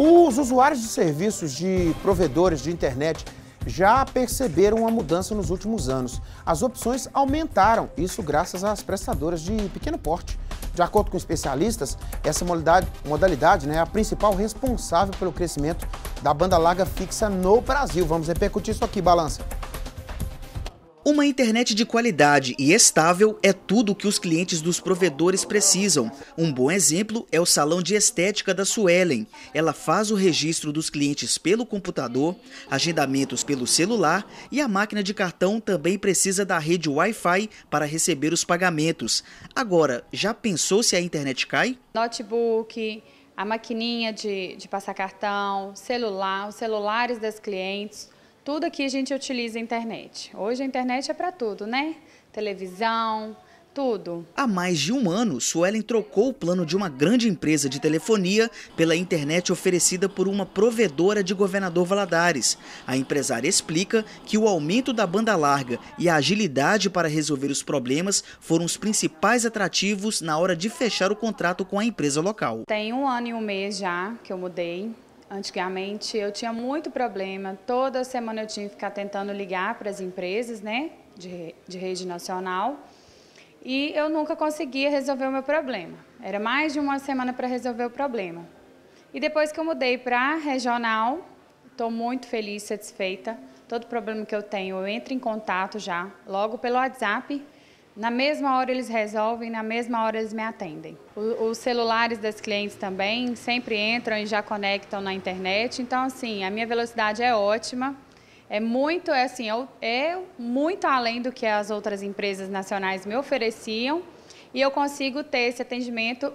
Os usuários de serviços de provedores de internet já perceberam uma mudança nos últimos anos. As opções aumentaram, isso graças às prestadoras de pequeno porte. De acordo com especialistas, essa modalidade né, é a principal responsável pelo crescimento da banda larga fixa no Brasil. Vamos repercutir isso aqui, Balança. Uma internet de qualidade e estável é tudo o que os clientes dos provedores precisam. Um bom exemplo é o salão de estética da Suelen. Ela faz o registro dos clientes pelo computador, agendamentos pelo celular e a máquina de cartão também precisa da rede Wi-Fi para receber os pagamentos. Agora, já pensou se a internet cai? Notebook, a maquininha de, de passar cartão, celular, os celulares das clientes tudo aqui a gente utiliza a internet. Hoje a internet é para tudo, né? Televisão, tudo. Há mais de um ano, Suelen trocou o plano de uma grande empresa de telefonia pela internet oferecida por uma provedora de governador Valadares. A empresária explica que o aumento da banda larga e a agilidade para resolver os problemas foram os principais atrativos na hora de fechar o contrato com a empresa local. Tem um ano e um mês já que eu mudei Antigamente eu tinha muito problema, toda semana eu tinha que ficar tentando ligar para as empresas, né, de, de rede nacional, e eu nunca conseguia resolver o meu problema. Era mais de uma semana para resolver o problema. E depois que eu mudei para regional, estou muito feliz, satisfeita. Todo problema que eu tenho, eu entro em contato já, logo pelo WhatsApp, na mesma hora eles resolvem, na mesma hora eles me atendem. os celulares das clientes também sempre entram e já conectam na internet. Então, assim, a minha velocidade é ótima. É muito, é assim, é muito além do que as outras empresas nacionais me ofereciam. E eu consigo ter esse atendimento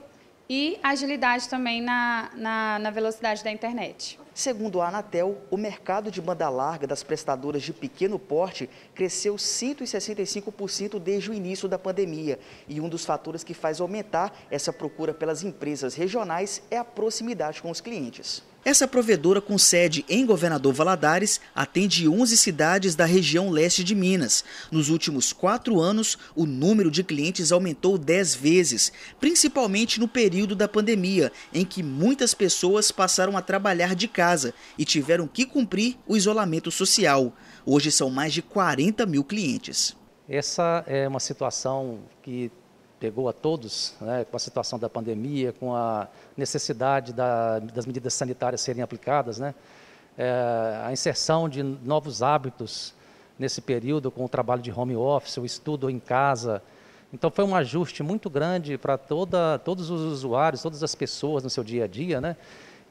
e agilidade também na, na, na velocidade da internet. Segundo a Anatel, o mercado de banda larga das prestadoras de pequeno porte cresceu 165% desde o início da pandemia. E um dos fatores que faz aumentar essa procura pelas empresas regionais é a proximidade com os clientes. Essa provedora com sede em Governador Valadares atende 11 cidades da região leste de Minas. Nos últimos quatro anos, o número de clientes aumentou 10 vezes, principalmente no período da pandemia, em que muitas pessoas passaram a trabalhar de casa casa e tiveram que cumprir o isolamento social. Hoje são mais de 40 mil clientes. Essa é uma situação que pegou a todos, né, com a situação da pandemia, com a necessidade da, das medidas sanitárias serem aplicadas, né, é, a inserção de novos hábitos nesse período com o trabalho de home office, o estudo em casa. Então foi um ajuste muito grande para todos os usuários, todas as pessoas no seu dia a dia, né?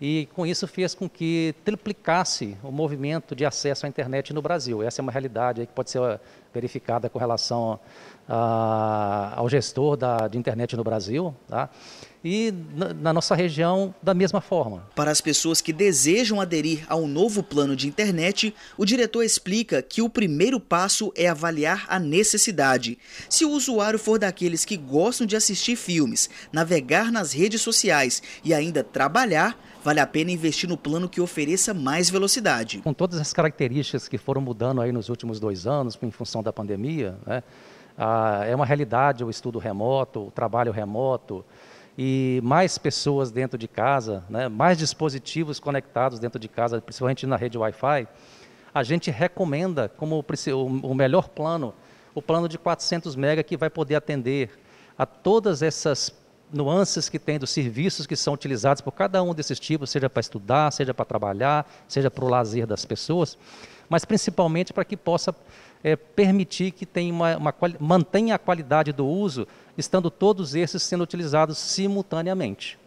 e com isso fez com que triplicasse o movimento de acesso à internet no Brasil. Essa é uma realidade que pode ser verificada com relação a, ah, ao gestor da, de internet no Brasil. Tá? E na, na nossa região, da mesma forma. Para as pessoas que desejam aderir a um novo plano de internet, o diretor explica que o primeiro passo é avaliar a necessidade. Se o usuário for daqueles que gostam de assistir filmes, navegar nas redes sociais e ainda trabalhar, vale a pena investir no plano que ofereça mais velocidade. Com todas as características que foram mudando aí nos últimos dois anos, em função da pandemia, né, é uma realidade o estudo remoto, o trabalho remoto e mais pessoas dentro de casa, né, mais dispositivos conectados dentro de casa, principalmente na rede Wi-Fi, a gente recomenda como o melhor plano, o plano de 400 mega que vai poder atender a todas essas nuances que tem dos serviços que são utilizados por cada um desses tipos, seja para estudar, seja para trabalhar, seja para o lazer das pessoas, mas principalmente para que possa é, permitir que tenha uma, uma, mantenha a qualidade do uso, estando todos esses sendo utilizados simultaneamente.